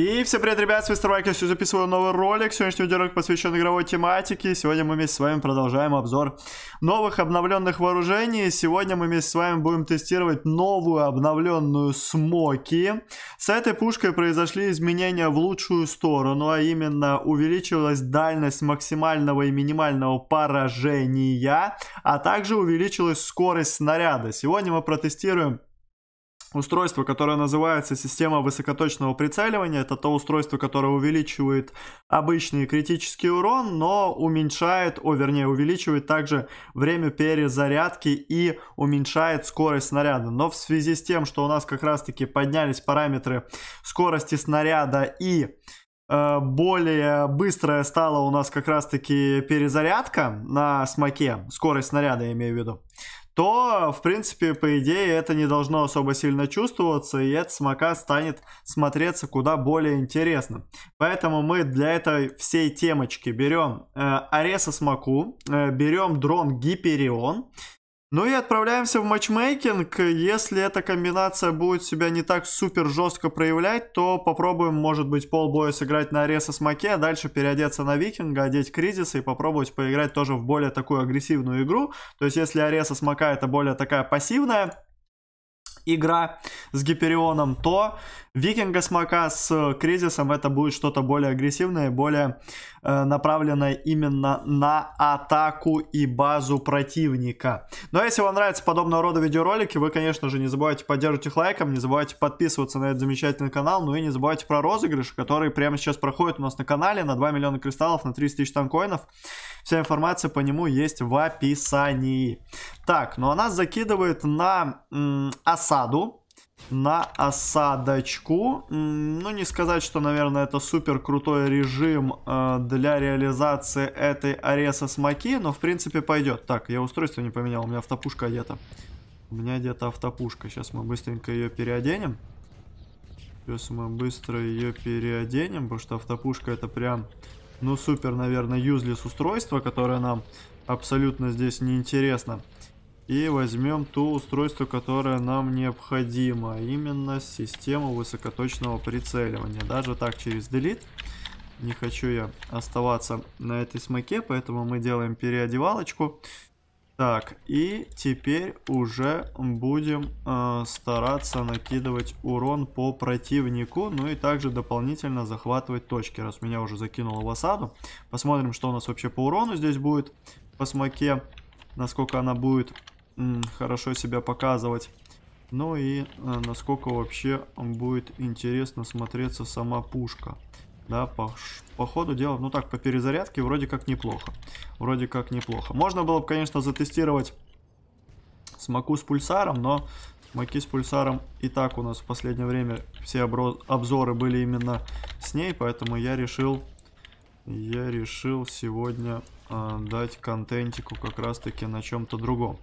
И всем привет, ребят, с вами я сегодня записываю новый ролик, сегодняшний видеоролик посвящен игровой тематике, сегодня мы вместе с вами продолжаем обзор новых обновленных вооружений, сегодня мы вместе с вами будем тестировать новую обновленную Смоки. С этой пушкой произошли изменения в лучшую сторону, а именно увеличилась дальность максимального и минимального поражения, а также увеличилась скорость снаряда. Сегодня мы протестируем устройство, которое называется система высокоточного прицеливания. Это то устройство, которое увеличивает обычный критический урон, но уменьшает, о, вернее, увеличивает также время перезарядки и уменьшает скорость снаряда. Но в связи с тем, что у нас как раз-таки поднялись параметры скорости снаряда и э, более быстрая стала у нас как раз-таки перезарядка на смоке, скорость снаряда, я имею в виду, то, в принципе, по идее, это не должно особо сильно чувствоваться, и этот смока станет смотреться куда более интересно. Поэтому мы для этой всей темочки берем э, Ареса смоку, э, берем дрон Гиперион, ну и отправляемся в матчмейкинг. Если эта комбинация будет себя не так супер жестко проявлять, то попробуем, может быть, полбоя сыграть на Ареса с Маке, а дальше переодеться на Викинга, одеть Кризис и попробовать поиграть тоже в более такую агрессивную игру. То есть, если Ареса с Мака это более такая пассивная игра с Гиперионом, то Викинга Смока с э, Кризисом это будет что-то более агрессивное, более э, направленное именно на атаку и базу противника. Но ну, а если вам нравятся подобного рода видеоролики, вы, конечно же, не забывайте поддерживать их лайком, не забывайте подписываться на этот замечательный канал, ну и не забывайте про розыгрыш, который прямо сейчас проходит у нас на канале на 2 миллиона кристаллов, на 30 тысяч танкоинов. Вся информация по нему есть в описании. Так, ну она а закидывает на м, осаду. На осадочку. ну, не сказать, что, наверное, это супер крутой режим э, для реализации этой ареса смоки, но, в принципе, пойдет. Так, я устройство не поменял, у меня автопушка одета. У меня где-то автопушка. Сейчас мы быстренько ее переоденем. Сейчас мы быстро ее переоденем, потому что автопушка это прям ну, супер, наверное, юзлис устройство, которое нам абсолютно здесь не интересно. И возьмем то устройство, которое нам необходимо, именно систему высокоточного прицеливания. Даже так через Delete. Не хочу я оставаться на этой смоке, поэтому мы делаем Переодевалочку. Так, и теперь уже будем э, стараться накидывать урон по противнику, ну и также дополнительно захватывать точки, раз меня уже закинуло в осаду. Посмотрим, что у нас вообще по урону здесь будет по смоке, насколько она будет м, хорошо себя показывать. Ну и э, насколько вообще будет интересно смотреться сама пушка. Да, по, по ходу дела, ну так, по перезарядке вроде как неплохо. Вроде как неплохо. Можно было бы, конечно, затестировать смоку с пульсаром, но смоки с пульсаром и так у нас в последнее время все обзоры были именно с ней, поэтому я решил, я решил сегодня э, дать контентику как раз-таки на чем-то другом.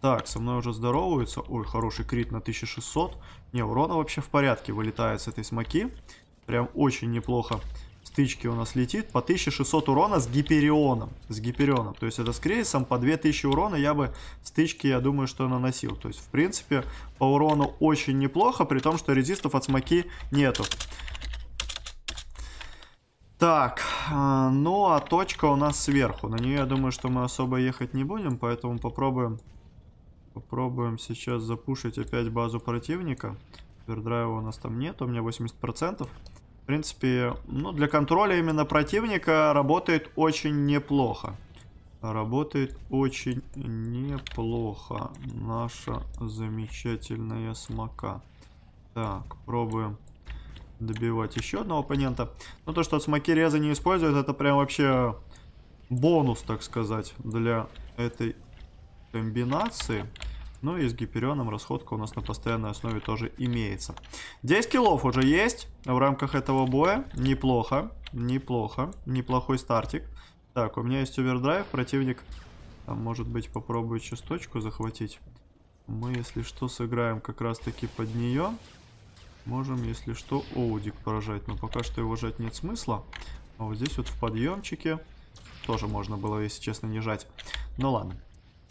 Так, со мной уже здороваются. Ой, хороший крит на 1600. Не, урона вообще в порядке вылетает с этой смоки. Прям очень неплохо стычки у нас летит. По 1600 урона с Гиперионом. С Гиперионом. То есть это с Крейсом по 2000 урона я бы стычки, я думаю, что наносил. То есть, в принципе, по урону очень неплохо, при том, что резистов от смоки нету. Так, э, ну а точка у нас сверху. На нее, я думаю, что мы особо ехать не будем, поэтому попробуем... Попробуем сейчас запушить опять базу противника. Вердрайва у нас там нет, у меня 80%. В принципе, ну, для контроля именно противника работает очень неплохо. Работает очень неплохо наша замечательная смока. Так, пробуем добивать еще одного оппонента. Но то, что от смоки резы не используют, это прям вообще бонус, так сказать, для этой комбинации. Ну и с Гиперионом расходка у нас на постоянной основе тоже имеется. 10 киллов уже есть в рамках этого боя. Неплохо, неплохо, неплохой стартик. Так, у меня есть овердрайв, противник, там, может быть, попробует часточку захватить. Мы, если что, сыграем как раз-таки под нее. Можем, если что, Оудик поражать, но пока что его жать нет смысла. А вот здесь вот в подъемчике тоже можно было, если честно, не жать. Ну ладно.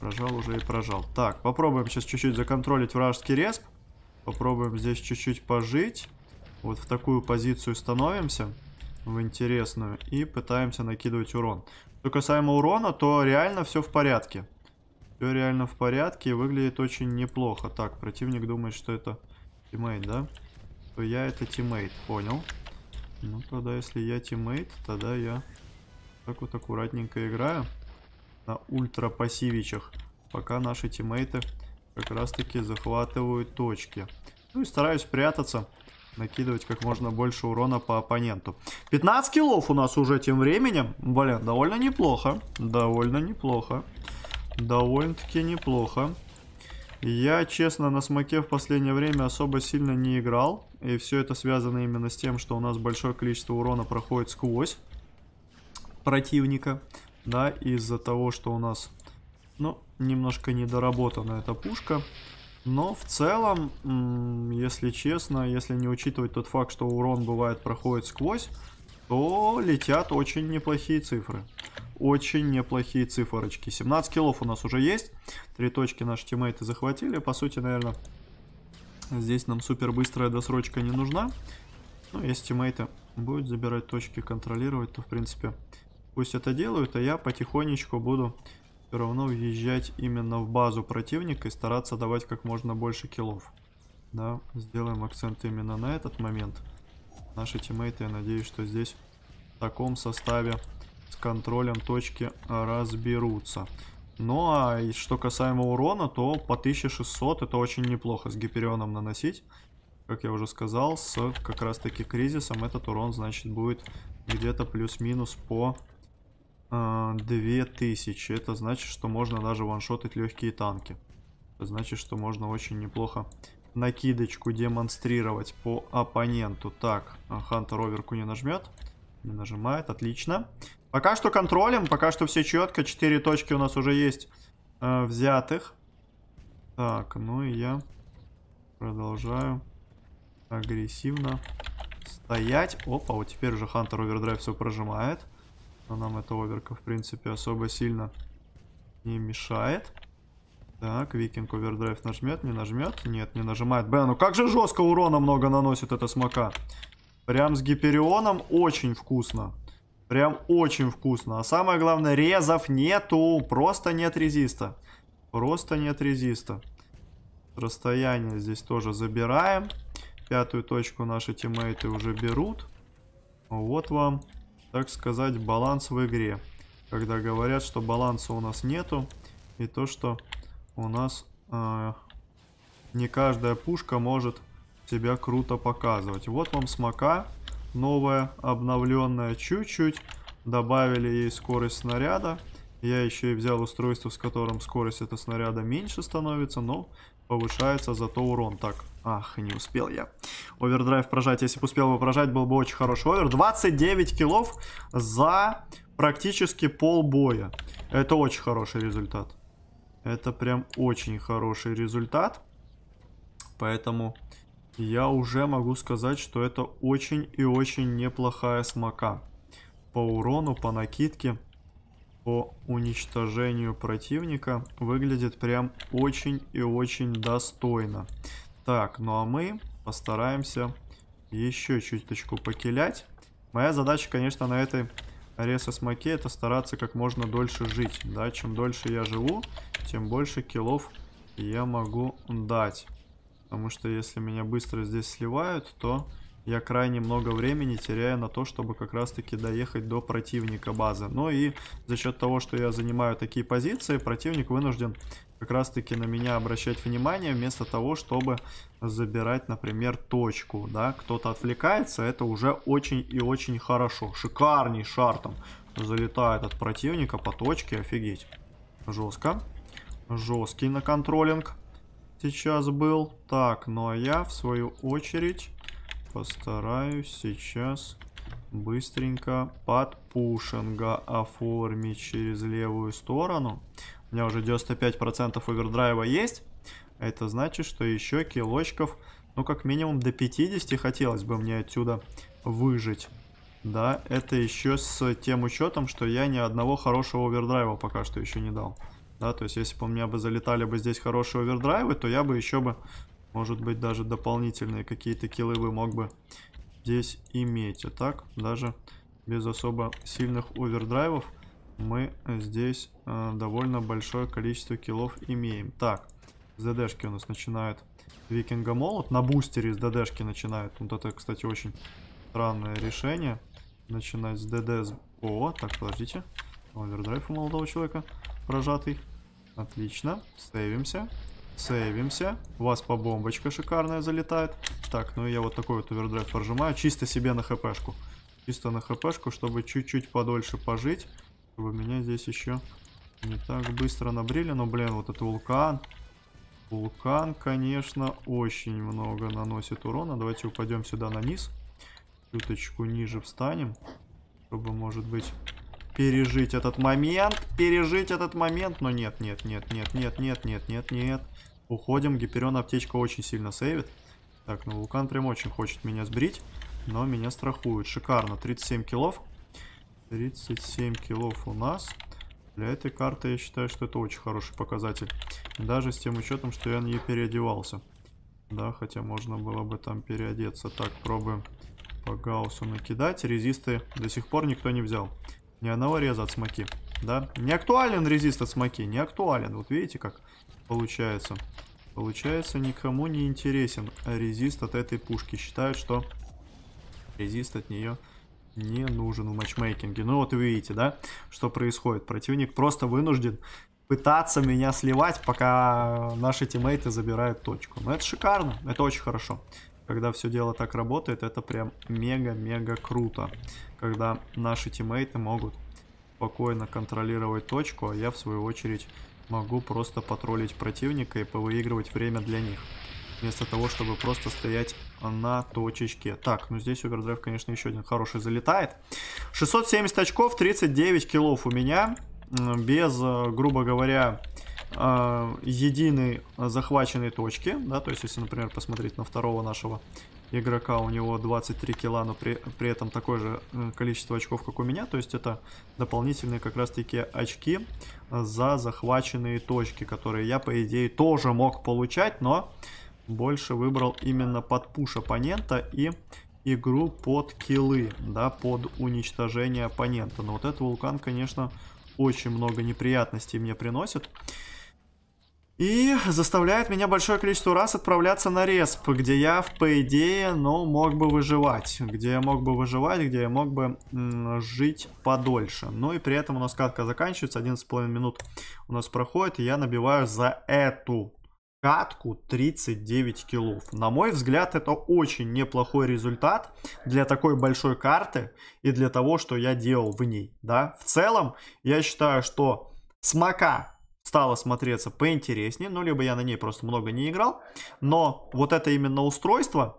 Прожал уже и прожал. Так, попробуем сейчас чуть-чуть законтролить вражеский респ. Попробуем здесь чуть-чуть пожить. Вот в такую позицию становимся. В интересную. И пытаемся накидывать урон. Что касаемо урона, то реально все в порядке. Все реально в порядке и выглядит очень неплохо. Так, противник думает, что это тиммейт, да? То я это тиммейт, понял. Ну, тогда если я тиммейт, тогда я так вот аккуратненько играю на ультра пассивичах. Пока наши тиммейты как раз таки захватывают точки. Ну и стараюсь прятаться, накидывать как можно больше урона по оппоненту. 15 киллов у нас уже тем временем. Блин, довольно неплохо. Довольно неплохо. Довольно-таки неплохо. Я, честно, на смоке в последнее время особо сильно не играл. И все это связано именно с тем, что у нас большое количество урона проходит сквозь противника да, из-за того, что у нас, ну, немножко недоработана эта пушка. Но в целом, если честно, если не учитывать тот факт, что урон бывает проходит сквозь, то летят очень неплохие цифры. Очень неплохие цифрочки. 17 киллов у нас уже есть. Три точки наши тиммейты захватили. По сути, наверное, здесь нам супер быстрая досрочка не нужна. Ну, если тиммейты будут забирать точки, контролировать, то, в принципе, Пусть это делают, а я потихонечку буду все равно въезжать именно в базу противника и стараться давать как можно больше киллов. Да, сделаем акцент именно на этот момент. Наши тиммейты, я надеюсь, что здесь в таком составе с контролем точки разберутся. Ну а что касаемо урона, то по 1600 это очень неплохо с Гиперионом наносить. Как я уже сказал, с как раз таки кризисом этот урон значит будет где-то плюс-минус по 2000. А, Это значит, что можно даже ваншотить легкие танки. Это значит, что можно очень неплохо накидочку демонстрировать по оппоненту. Так, Хантер оверку не нажмет. Не нажимает, отлично. Пока что контролем, пока что все четко. Четыре точки у нас уже есть э, взятых. Так, ну и я продолжаю агрессивно стоять. Опа, вот теперь уже Хантер овердрайв все прожимает но нам эта оверка, в принципе, особо сильно не мешает. Так, Викинг овердрайв нажмет, не нажмет? Нет, не нажимает. Бен, ну как же жестко урона много наносит эта смока. Прям с Гиперионом очень вкусно. Прям очень вкусно. А самое главное, резов нету. Просто нет резиста. Просто нет резиста. Расстояние здесь тоже забираем. Пятую точку наши тиммейты уже берут. Вот вам так сказать, баланс в игре. Когда говорят, что баланса у нас нету, и то, что у нас э, не каждая пушка может себя круто показывать. Вот вам смока новая, обновленная чуть-чуть. Добавили ей скорость снаряда. Я еще и взял устройство, с которым скорость этого снаряда меньше становится, но повышается зато урон. Так, ах, не успел я. Овердрайв прожать. Если бы успел бы прожать, был бы очень хороший овер. 29 киллов за практически пол боя. Это очень хороший результат. Это прям очень хороший результат. Поэтому я уже могу сказать, что это очень и очень неплохая смока. По урону, по накидке по уничтожению противника выглядит прям очень и очень достойно. Так, ну а мы постараемся еще чуточку покилять. Моя задача, конечно, на этой Ареса смоке это стараться как можно дольше жить. Да, чем дольше я живу, тем больше килов я могу дать. Потому что если меня быстро здесь сливают, то я крайне много времени теряю на то, чтобы как раз-таки доехать до противника базы. Ну и за счет того, что я занимаю такие позиции, противник вынужден как раз-таки на меня обращать внимание, вместо того, чтобы забирать, например, точку, да, кто-то отвлекается, это уже очень и очень хорошо, шикарный шар там залетает от противника по точке, офигеть, жестко, жесткий на контролинг сейчас был, так, ну а я в свою очередь Постараюсь сейчас быстренько под пушинга оформить через левую сторону. У меня уже 95% овердрайва есть. Это значит, что еще килочков, ну, как минимум до 50 хотелось бы мне отсюда выжить. Да, это еще с тем учетом, что я ни одного хорошего овердрайва пока что еще не дал. Да, то есть если бы у меня бы залетали бы здесь хорошие овердрайвы, то я бы еще бы может быть, даже дополнительные какие-то килы вы мог бы здесь иметь. А так, даже без особо сильных овердрайвов мы здесь э, довольно большое количество килов имеем. Так, с ДДшки у нас начинает Викинга Молот. На бустере с ДДшки начинает. Вот это, кстати, очень странное решение. Начинать с ДД... С... О, так, подождите. Овердрайв у молодого человека прожатый. Отлично, сейвимся. Сейвимся. У вас по бомбочка шикарная залетает. Так, ну и я вот такой вот овердрайв прожимаю. Чисто себе на хпшку. Чисто на хпшку, чтобы чуть-чуть подольше пожить. Чтобы меня здесь еще не так быстро набрили. Но, блин, вот этот вулкан. Вулкан, конечно, очень много наносит урона. Давайте упадем сюда на низ. Чуточку ниже встанем. Чтобы, может быть, пережить этот момент, пережить этот момент, но нет, нет, нет, нет, нет, нет, нет, нет, нет. Уходим, Гиперион аптечка очень сильно сейвит. Так, ну Вулкан прям очень хочет меня сбрить, но меня страхует. Шикарно, 37 килов. 37 килов у нас. Для этой карты я считаю, что это очень хороший показатель. Даже с тем учетом, что я на нее переодевался. Да, хотя можно было бы там переодеться. Так, пробуем по гауссу накидать. Резисты до сих пор никто не взял. Ни одного реза от смоки. Да? Не актуален резист от смоки, не актуален. Вот видите, как получается. Получается, никому не интересен резист от этой пушки. Считают, что резист от нее не нужен в матчмейкинге. Ну вот вы видите, да, что происходит. Противник просто вынужден пытаться меня сливать, пока наши тиммейты забирают точку. Но ну, это шикарно, это очень хорошо. Когда все дело так работает, это прям мега-мега круто. Когда наши тиммейты могут спокойно контролировать точку, а я в свою очередь могу просто патрулить противника и повыигрывать время для них. Вместо того, чтобы просто стоять на точечке. Так, ну здесь овердрайв, конечно, еще один хороший залетает. 670 очков, 39 киллов у меня. Без, э, грубо говоря, э, единой а, захваченной точки, да, то есть если, например, посмотреть на второго нашего игрока, у него 23 килла, но при, при этом такое же э, количество очков, как у меня, то есть это дополнительные как раз-таки очки а, за захваченные точки, которые я, по идее, тоже мог получать, но больше выбрал именно под пуш оппонента и игру под киллы, да, под уничтожение оппонента. Но вот этот вулкан, конечно, очень много неприятностей мне приносит. И заставляет меня большое количество раз отправляться на респ, где я, по идее, ну, мог бы выживать. Где я мог бы выживать, где я мог бы жить подольше. Ну и при этом у нас катка заканчивается, 11,5 минут у нас проходит, и я набиваю за эту катку 39 киллов. На мой взгляд, это очень неплохой результат для такой большой карты и для того, что я делал в ней, да. В целом, я считаю, что смока стала смотреться поинтереснее, ну, либо я на ней просто много не играл, но вот это именно устройство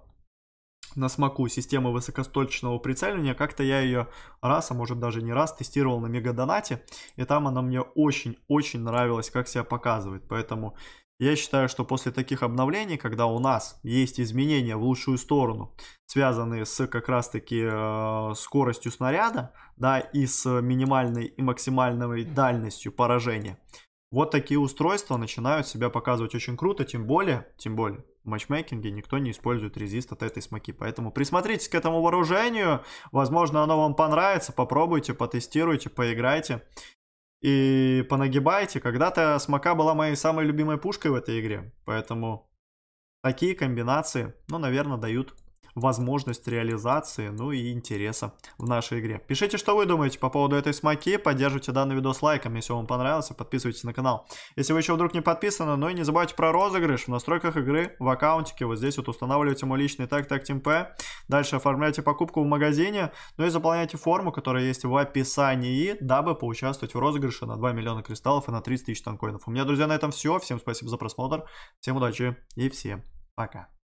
на смаку системы высокостольчного прицеливания, как-то я ее раз, а может даже не раз, тестировал на Мегадонате, и там она мне очень-очень нравилась, как себя показывает, поэтому я считаю, что после таких обновлений, когда у нас есть изменения в лучшую сторону, связанные с как раз-таки э, скоростью снаряда, да, и с минимальной и максимальной дальностью поражения, вот такие устройства начинают себя показывать очень круто, тем более, тем более, в матчмейкинге никто не использует резист от этой смоки. Поэтому присмотритесь к этому вооружению, возможно, оно вам понравится, попробуйте, потестируйте, поиграйте и понагибайте. Когда-то смока была моей самой любимой пушкой в этой игре, поэтому такие комбинации, ну, наверное, дают возможность реализации, ну и интереса в нашей игре. Пишите, что вы думаете по поводу этой смоки, поддерживайте данный видос лайком, если вам понравился, подписывайтесь на канал. Если вы еще вдруг не подписаны, ну и не забывайте про розыгрыш в настройках игры, в аккаунтике, вот здесь вот устанавливайте мой личный тег тег TeamP, дальше оформляйте покупку в магазине, ну и заполняйте форму, которая есть в описании, дабы поучаствовать в розыгрыше на 2 миллиона кристаллов и на 30 тысяч танкоинов. У меня, друзья, на этом все, всем спасибо за просмотр, всем удачи и всем пока.